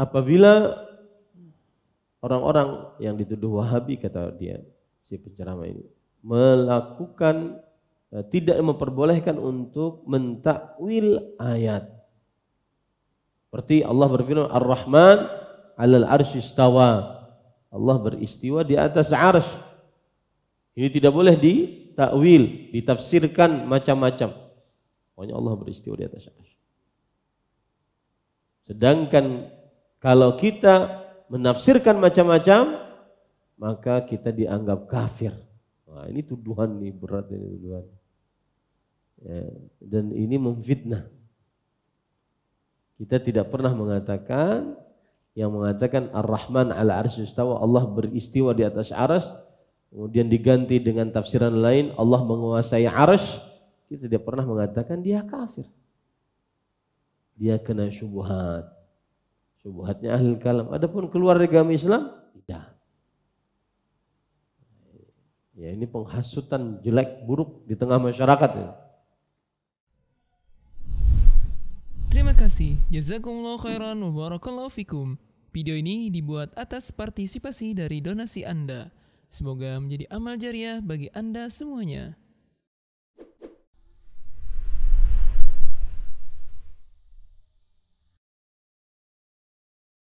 Apabila orang-orang yang dituduh Wahabi kata dia si penceramah ini melakukan e, tidak memperbolehkan untuk mentakwil ayat. Seperti Allah berfirman Ar-Rahman 'alal arsyistawa. Allah beristiwa di atas arsy. Ini tidak boleh ditakwil, ditafsirkan macam-macam. Pokoknya Allah beristiwa di atas arsy. Sedangkan kalau kita menafsirkan macam-macam, maka kita dianggap kafir. Wah, ini tuduhan nih berat ini tuduhan. Ya, dan ini memfitnah. Kita tidak pernah mengatakan yang mengatakan Ar-Rahman ala arsy istawa Allah beristiwa di atas aras kemudian diganti dengan tafsiran lain Allah menguasai Aras. kita tidak pernah mengatakan dia kafir dia kena syubhat Subhatnya ahli kalam. Adapun keluar dari agama Islam, tidak. Ya ini penghasutan jelek buruk di tengah masyarakat. Ya. Terima kasih. Jazakumullah khairan wa barakallahu fikum. Video ini dibuat atas partisipasi dari donasi Anda. Semoga menjadi amal jariah bagi Anda semuanya.